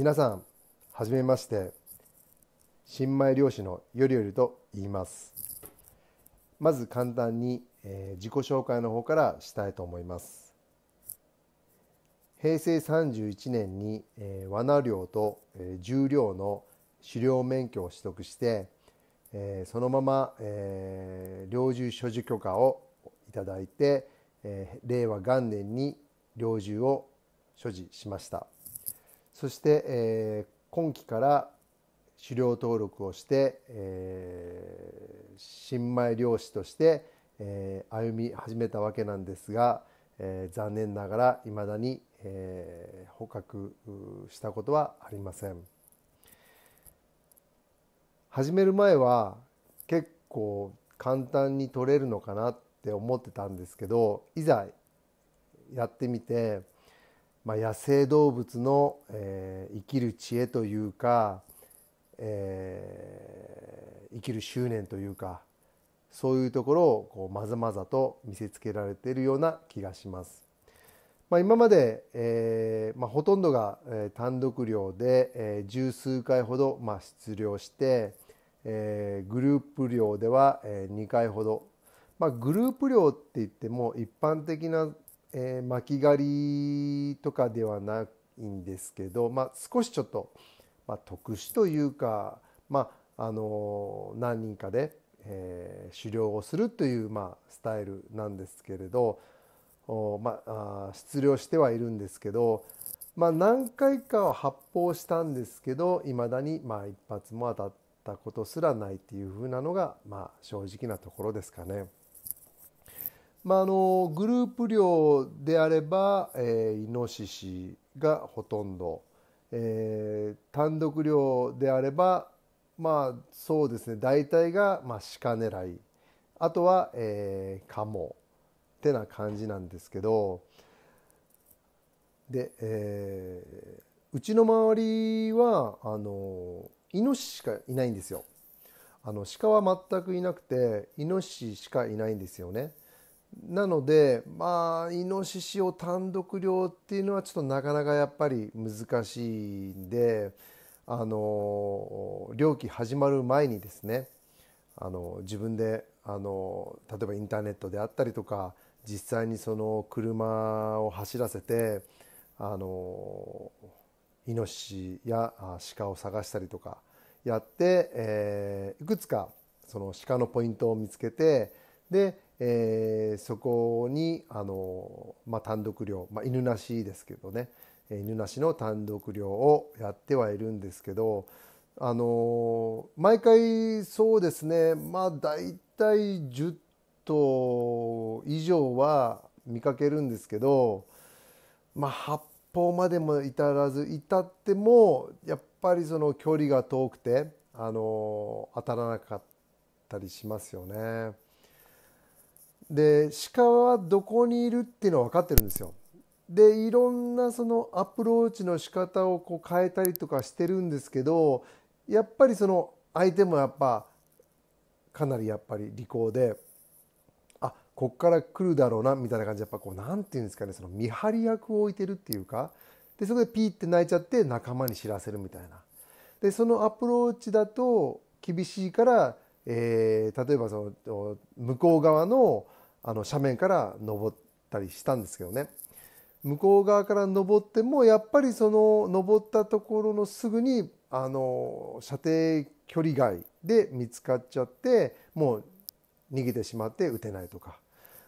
皆さんはじめまして新米漁師のよりよりと言いますまず簡単に、えー、自己紹介の方からしたいと思います平成31年に、えー、罠漁と、えー、重漁の狩猟免許を取得して、えー、そのまま、えー、猟銃所持許可をいただいて、えー、令和元年に猟銃を所持しました。そして、えー、今期から狩猟登録をして、えー、新米漁師として、えー、歩み始めたわけなんですが、えー、残念ながらいまだに、えー、捕獲したことはありません始める前は結構簡単に取れるのかなって思ってたんですけどいざやってみてまあ、野生動物の、えー、生きる知恵というか、えー、生きる執念というかそういうところをこうまざまざと見せつけられているような気がします。まあ、今まで、えーまあ、ほとんどが、えー、単独漁で、えー、十数回ほど、まあ、出漁して、えー、グループ漁では、えー、2回ほど、まあ、グループ漁って言っても一般的なえー、巻き狩りとかではないんですけど、まあ、少しちょっと、まあ、特殊というか、まあ、あの何人かで、えー、狩猟をするという、まあ、スタイルなんですけれど、おまあ、出漁してはいるんですけど、まあ、何回かは発砲したんですけどいまだにまあ一発も当たったことすらないっていう風なのが、まあ、正直なところですかね。まあ、あのグループ漁であれば、えー、イノシシがほとんど、えー、単独漁であればまあそうですね大体が、まあ、鹿狙いあとは、えー、カモってな感じなんですけどで、えー、うちの周りはあのイノシシしかいないんですよ。あの鹿は全くいなくてイノシシしかいないんですよね。なのでまあイノシシを単独漁っていうのはちょっとなかなかやっぱり難しいんであの漁期始まる前にですねあの自分であの例えばインターネットであったりとか実際にその車を走らせてあのイノシシや鹿を探したりとかやって、えー、いくつかその鹿のポイントを見つけてでえー、そこにあの、まあ、単独漁、まあ、犬なしですけどね犬なしの単独漁をやってはいるんですけどあの毎回そうですねまあ大体10頭以上は見かけるんですけどまあ8方までも至らず至ってもやっぱりその距離が遠くてあの当たらなかったりしますよね。で鹿はどこにいるっていうのは分かってるんですよ。でいろんなそのアプローチの仕方をこう変えたりとかしてるんですけどやっぱりその相手もやっぱかなりやっぱり利口であこっから来るだろうなみたいな感じでやっぱこう何て言うんですかねその見張り役を置いてるっていうかでそこでピーって泣いちゃって仲間に知らせるみたいな。でそのアプローチだと厳しいから、えー、例えばその向こう側のあの斜面から登ったりしたんですけどね向こう側から登ってもやっぱりその登ったところのすぐにあの射程距離外で見つかっちゃってもう逃げてしまって撃てないとか、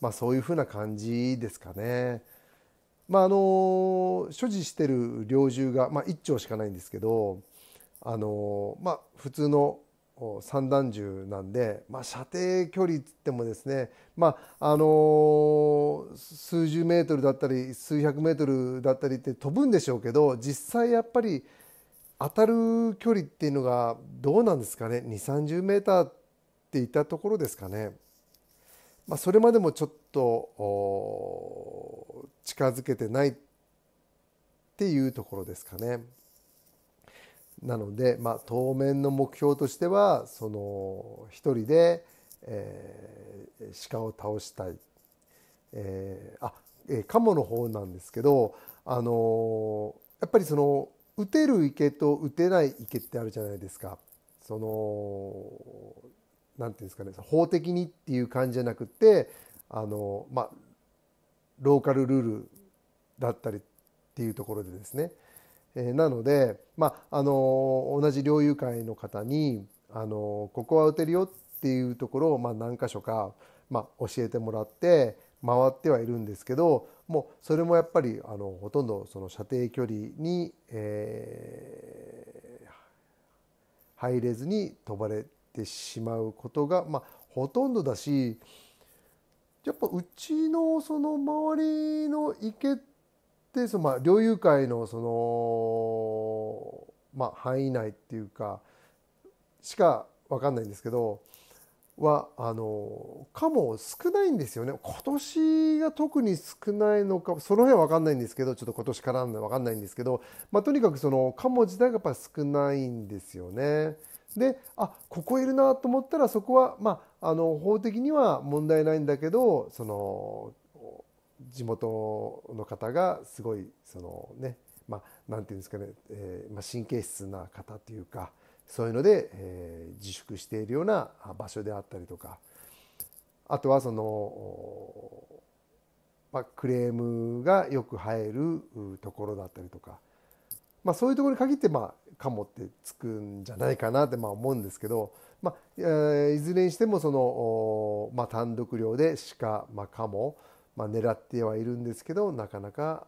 まあ、そういうふうな感じですかね。まあ、あの所持してる猟銃が、まあ、1丁しかないんですけどあの、まあ、普通の散弾銃なんで、まあ、射程距離っつってもですね、まああのー、数十メートルだったり数百メートルだったりって飛ぶんでしょうけど実際やっぱり当たる距離っていうのがどうなんですかね2 3 0メーターっていったところですかね。まあ、それまでもちょっと近づけてないっていうところですかね。なので、まあ、当面の目標としてはその一人で、えー、鹿を倒したい、えー、あ、えー、カモの方なんですけど、あのー、やっぱりその打てる池と打てない池ってあるじゃないですか。そのなんていうんですかね法的にっていう感じじゃなくてあの、まあ、ローカルルールだったりっていうところでですねえなので、まあ、あの同じ猟友会の方にあのここは打てるよっていうところを、まあ、何箇所か、まあ、教えてもらって回ってはいるんですけどもうそれもやっぱりあのほとんどその射程距離に、えー、入れずに飛ばれてしまうことが、まあ、ほとんどだしやっぱうちのその周りの池ってでそのまあ猟友会のその、まあ、範囲内っていうかしか分かんないんですけどはあのカモ少ないんですよね今年が特に少ないのかその辺は分かんないんですけどちょっと今年からの分かんないんですけど、まあ、とにかくそのカモ自体がやっぱ少ないんですよね。であここいるなと思ったらそこは、まあ、あの法的には問題ないんだけどその地元の方がすごいそのねまあ何て言うんですかね、えーまあ、神経質な方というかそういうので、えー、自粛しているような場所であったりとかあとはその、まあ、クレームがよく入るところだったりとか、まあ、そういうところに限って、まあ、カモってつくんじゃないかなってまあ思うんですけど、まあ、いずれにしてもその、まあ、単独漁で鹿、まあ、カモ、まあ、狙ってはいるんですけどなかなか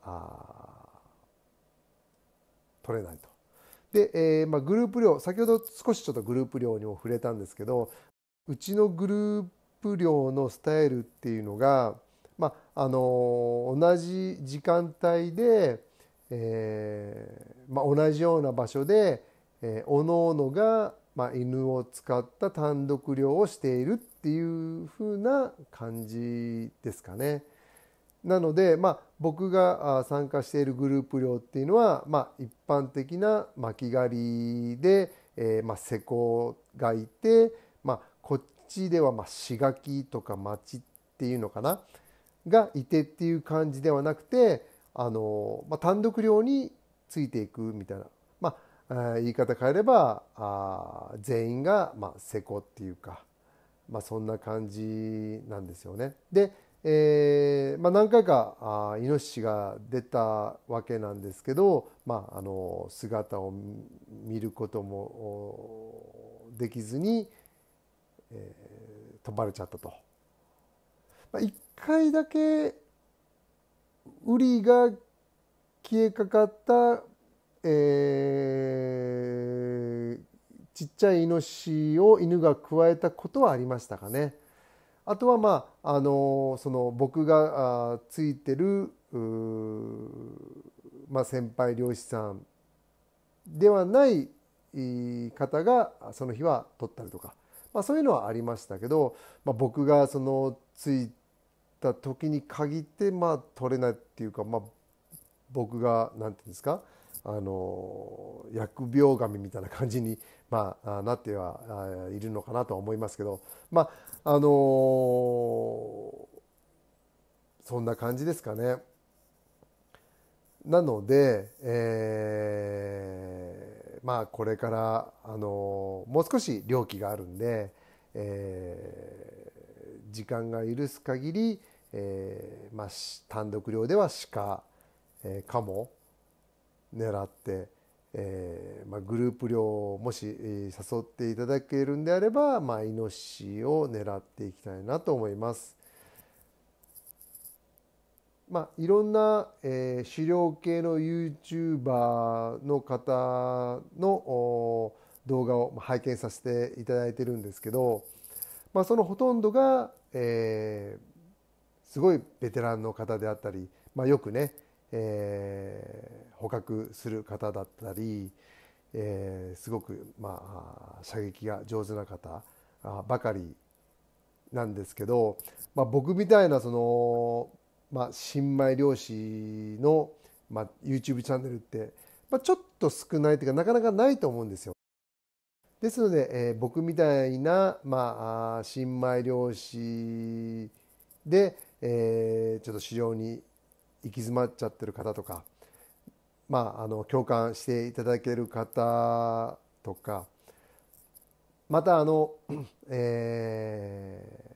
取れないと。で、えー、まあ、グループ量先ほど少しちょっとグループ量にも触れたんですけどうちのグループ量のスタイルっていうのが、まああのー、同じ時間帯で、えーまあ、同じような場所で、えー、おのおのが、まあ、犬を使った単独漁をしているっていうふうな感じですかね。なので、まあ、僕が参加しているグループ寮っていうのは、まあ、一般的な巻狩りで、えーまあ、施工がいて、まあ、こっちでは、まあ、しがきとか町っていうのかながいてっていう感じではなくてあの、まあ、単独寮についていくみたいな、まあ、言い方変えればあ全員が、まあ、施工っていうか、まあ、そんな感じなんですよね。でえー、まあ、何回かあイノシシが出たわけなんですけど、まあ、あの姿を見ることもできずに、えー、飛ばれちゃったと。まあ、1回だけウリが消えかかった、えー、ちっちゃいイノシシを犬がくわえたことはありましたかね。あとはまあ、あのその僕がついてるまあ、先輩漁師さんではない方がその日は取ったりとか、まあ、そういうのはありましたけど、まあ、僕がそのついた時に限ってまあ取れないっていうか、まあ、僕が何て言うんですかあの疫病神みたいな感じに、まあ、なってはいるのかなとは思いますけど、まああのそんな感じですかね。なので、えー、まあこれから、あのもう少し猟期があるんで、えー、時間が許す限り、えーまあ、単独漁では鹿、えー、カモ狙って、えーまあ、グループ漁もし誘っていただけるんであれば、まあ、イノシシを狙っていきたいなと思います。まあ、いろんな、えー、狩猟系の YouTuber の方の動画を拝見させていただいてるんですけど、まあ、そのほとんどが、えー、すごいベテランの方であったり、まあ、よくね、え捕獲する方だったり、えー、すごく、まあ、射撃が上手な方ばかりなんですけど、まあ、僕みたいなその、まあ、新米漁師の、まあ、YouTube チャンネルって、まあ、ちょっと少ないというかなかなかないと思うんですよ。ですので、えー、僕みたいな、まあ、新米漁師で、えー、ちょっと市場に行き詰まっちゃってる方とかまあ、あの共感していただける方とかまたあの、え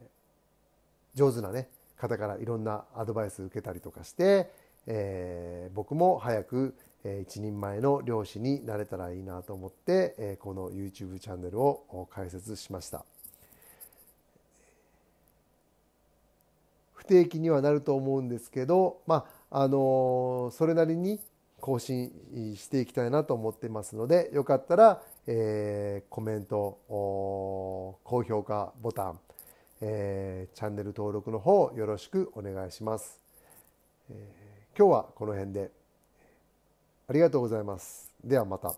ー、上手な、ね、方からいろんなアドバイス受けたりとかして、えー、僕も早く、え一人前の漁師になれたらいいなと思って、えー、この YouTube チャンネルを開設しました。不定期にはなると思うんですけど、まああのそれなりに更新していきたいなと思ってますのでよかったら、えー、コメント高評価ボタン、えー、チャンネル登録の方よろしくお願いします、えー、今日はこの辺でありがとうございますではまた。